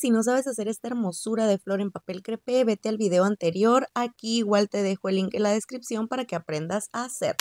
si no sabes hacer esta hermosura de flor en papel crepe, vete al video anterior. Aquí igual te dejo el link en la descripción para que aprendas a hacerlo.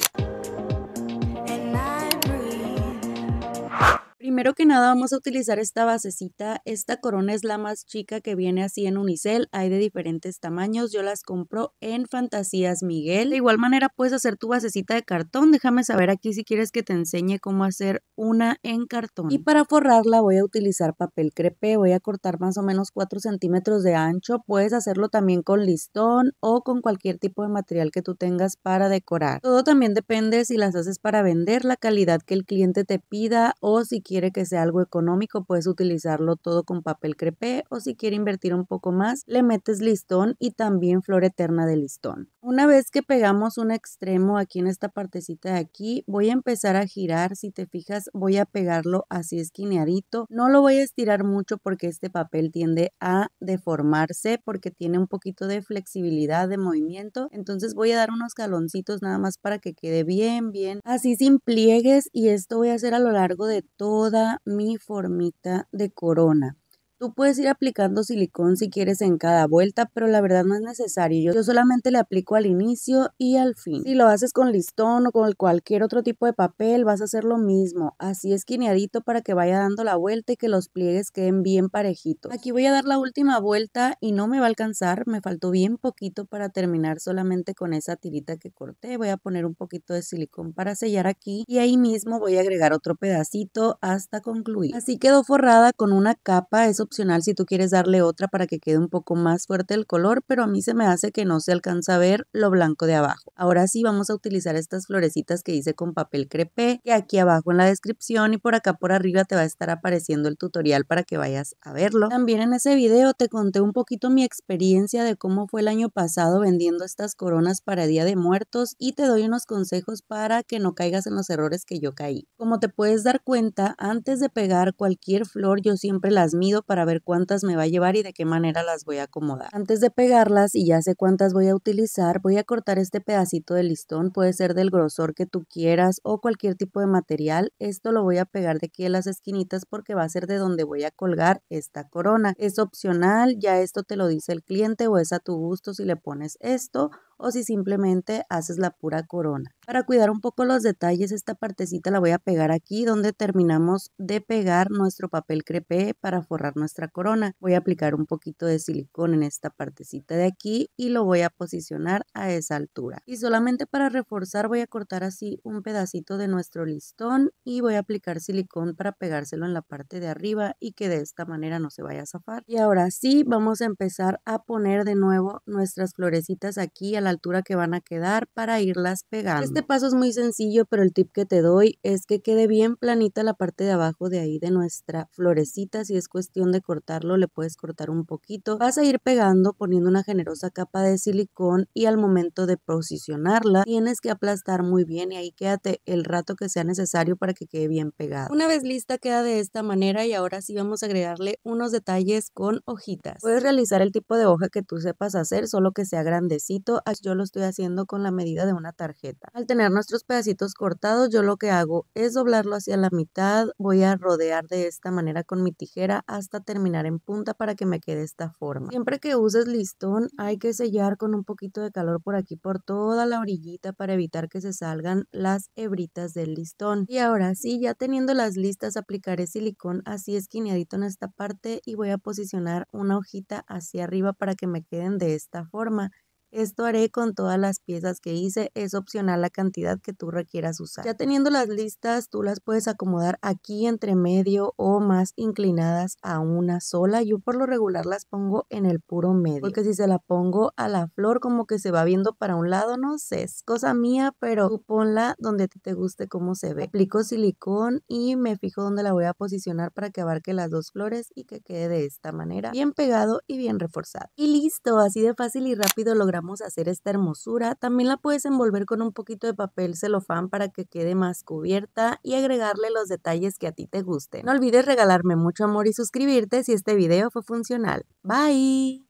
primero que nada vamos a utilizar esta basecita. Esta corona es la más chica que viene así en unicel. Hay de diferentes tamaños. Yo las compro en Fantasías Miguel. De igual manera puedes hacer tu basecita de cartón. Déjame saber aquí si quieres que te enseñe cómo hacer una en cartón. Y para forrarla voy a utilizar papel crepe. Voy a cortar más o menos 4 centímetros de ancho. Puedes hacerlo también con listón o con cualquier tipo de material que tú tengas para decorar. Todo también depende si las haces para vender, la calidad que el cliente te pida o si quiere que sea algo económico, puedes utilizarlo todo con papel crepé o si quieres invertir un poco más, le metes listón y también flor eterna de listón. Una vez que pegamos un extremo aquí en esta partecita de aquí, voy a empezar a girar. Si te fijas, voy a pegarlo así esquineadito. No lo voy a estirar mucho porque este papel tiende a deformarse porque tiene un poquito de flexibilidad de movimiento. Entonces voy a dar unos caloncitos nada más para que quede bien, bien. Así sin pliegues y esto voy a hacer a lo largo de toda mi formita de corona. Tú puedes ir aplicando silicón si quieres en cada vuelta, pero la verdad no es necesario. Yo solamente le aplico al inicio y al fin. Si lo haces con listón o con cualquier otro tipo de papel, vas a hacer lo mismo. Así esquineadito para que vaya dando la vuelta y que los pliegues queden bien parejitos. Aquí voy a dar la última vuelta y no me va a alcanzar. Me faltó bien poquito para terminar solamente con esa tirita que corté. Voy a poner un poquito de silicón para sellar aquí y ahí mismo voy a agregar otro pedacito hasta concluir. Así quedó forrada con una capa. Eso opcional si tú quieres darle otra para que quede un poco más fuerte el color, pero a mí se me hace que no se alcanza a ver lo blanco de abajo. Ahora sí vamos a utilizar estas florecitas que hice con papel crepé, que aquí abajo en la descripción y por acá por arriba te va a estar apareciendo el tutorial para que vayas a verlo. También en ese video te conté un poquito mi experiencia de cómo fue el año pasado vendiendo estas coronas para Día de Muertos y te doy unos consejos para que no caigas en los errores que yo caí. Como te puedes dar cuenta, antes de pegar cualquier flor yo siempre las mido para ver cuántas me va a llevar y de qué manera las voy a acomodar. Antes de pegarlas y ya sé cuántas voy a utilizar, voy a cortar este pedacito de listón, puede ser del grosor que tú quieras o cualquier tipo de material. Esto lo voy a pegar de aquí en las esquinitas porque va a ser de donde voy a colgar esta corona. Es opcional, ya esto te lo dice el cliente o es a tu gusto si le pones esto o si simplemente haces la pura corona. Para cuidar un poco los detalles, esta partecita la voy a pegar aquí donde terminamos de pegar nuestro papel crepé para forrar nuestra corona. Voy a aplicar un poquito de silicón en esta partecita de aquí y lo voy a posicionar a esa altura. Y solamente para reforzar voy a cortar así un pedacito de nuestro listón y voy a aplicar silicón para pegárselo en la parte de arriba y que de esta manera no se vaya a zafar. Y ahora sí, vamos a empezar a poner de nuevo nuestras florecitas aquí a la altura que van a quedar para irlas este pegando. Este paso es muy sencillo, pero el tip que te doy es que quede bien planita la parte de abajo de ahí de nuestra florecita. Si es cuestión de cortarlo, le puedes cortar un poquito. Vas a ir pegando poniendo una generosa capa de silicón y al momento de posicionarla tienes que aplastar muy bien y ahí quédate el rato que sea necesario para que quede bien pegada Una vez lista queda de esta manera y ahora sí vamos a agregarle unos detalles con hojitas. Puedes realizar el tipo de hoja que tú sepas hacer, solo que sea grandecito yo lo estoy haciendo con la medida de una tarjeta. Al tener nuestros pedacitos cortados, yo lo que hago es doblarlo hacia la mitad, voy a rodear de esta manera con mi tijera hasta terminar en punta para que me quede esta forma. Siempre que uses listón hay que sellar con un poquito de calor por aquí por toda la orillita para evitar que se salgan las hebritas del listón. Y ahora sí, ya teniendo las listas, aplicaré silicón así esquineadito en esta parte y voy a posicionar una hojita hacia arriba para que me queden de esta forma. Esto haré con todas las piezas que hice, es opcional la cantidad que tú requieras usar. Ya teniendo las listas, tú las puedes acomodar aquí entre medio o más inclinadas a una sola. Yo por lo regular las pongo en el puro medio, porque si se la pongo a la flor como que se va viendo para un lado, no sé, es cosa mía, pero tú ponla donde te guste cómo se ve. Aplico silicón y me fijo donde la voy a posicionar para que abarque las dos flores y que quede de esta manera, bien pegado y bien reforzado. Y listo, así de fácil y rápido logramos a hacer esta hermosura, también la puedes envolver con un poquito de papel celofán para que quede más cubierta y agregarle los detalles que a ti te gusten. No olvides regalarme mucho amor y suscribirte si este video fue funcional. Bye.